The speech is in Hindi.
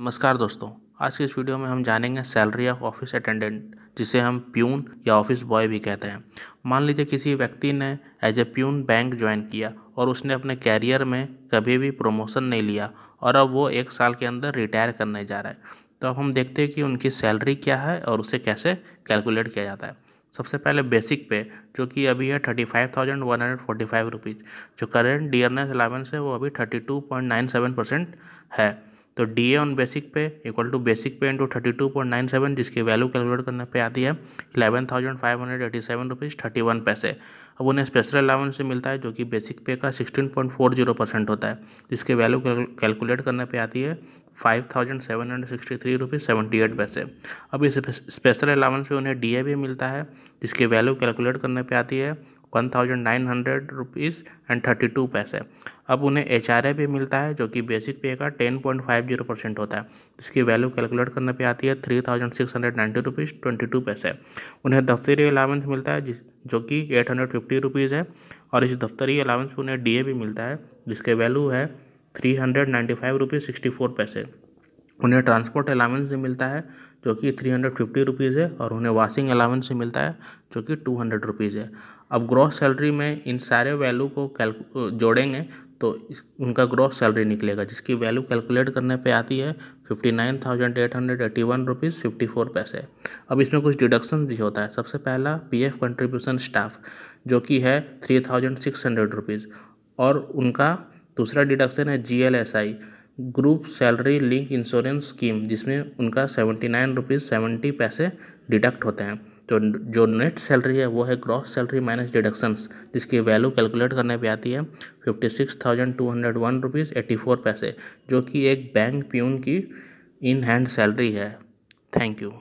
नमस्कार दोस्तों आज की इस वीडियो में हम जानेंगे सैलरी ऑफ ऑफिस अटेंडेंट जिसे हम प्यून या ऑफिस बॉय भी कहते हैं मान लीजिए किसी व्यक्ति ने as a peon bank join किया और उसने अपने कैरियर में कभी भी प्रमोशन नहीं लिया और अब वो एक साल के अंदर रिटायर करने जा रहा है तो अब हम देखते हैं कि उनकी सैलरी क्या है और उसे कैसे कैलकुलेट किया जाता है सबसे पहले बेसिक पे जो कि अभी है thirty five thousand one hundred forty five rupees जो current D N S allowance है वो अभी thirty two point nine seven percent है तो D A on basic pay equal to basic pay into thirty two point nine seven जिसकी वैल्यू कैलकुलेट करने पे आती है eleven thousand five hundred eighty seven rupees thirty one पैसे अब उन्हें स्पेशल अलाउंस से मिलता है जो कि बेसिक पे का sixteen point four zero percent होता है जिसकी वैल्यू कैलकुलेट करने पे आती है five thousand seven hundred sixty three rupees seventy eight पैसे अब इस स्पेशल अलाउंस पे उन्हें डी ए भी मिलता है जिसकी वैल्यू कैलकुलेट करने पे आती है one thousand nine hundred rupees and thirty two पैसे अब उन्हें एच आर भी मिलता है जो कि बेसिक पे का ten point five zero percent होता है इसकी वैल्यू कैलकुलेट करने पे आती है three thousand six hundred ninety rupees twenty two पैसे उन्हें दफ्तरी अलावेंस मिलता है जिस जो कि एट हंड्रेड फिफ्टी रुपीज़ है और इस दफ्तरी अलाउंस पर उन्हें डी ए भी मिलता है जिसके वैल्यू है three hundred ninety five rupees sixty four पैसे उन्हें ट्रांसपोर्ट अलाउंस भी मिलता है जो कि थ्री हंड्रेड फिफ्टी रुपीज़ है और उन्हें वॉशिंग अलाउंस भी मिलता है जो कि टू हंड्रेड रुपीज़ है अब ग्रॉस सैलरी में इन सारे वैल्यू को कैलकु जोड़ेंगे तो उनका ग्रॉस सैलरी निकलेगा जिसकी वैल्यू कैलकुलेट करने पे आती है fifty nine thousand eight hundred eighty one rupees fifty four पैसे अब इसमें कुछ डिडक्शन भी होता है सबसे पहला पी एफ कंट्रीब्यूशन स्टाफ जो कि है three thousand six hundred rupees और उनका दूसरा डिडक्शन है G L S I group salary link insurance scheme जिसमें उनका सेवेंटी नाइन रुपीज़ सेवेंटी पैसे डिडक्ट होते हैं तो जो नेट सैलरी है वो है ग्रॉस सैलरी माइनस डिडक्शंस जिसकी वैल्यू कैलकुलेट करने पे आती है fifty six thousand two hundred one rupees eighty four पैसे जो कि एक बैंक प्यून की इन हैंड सैलरी है थैंक यू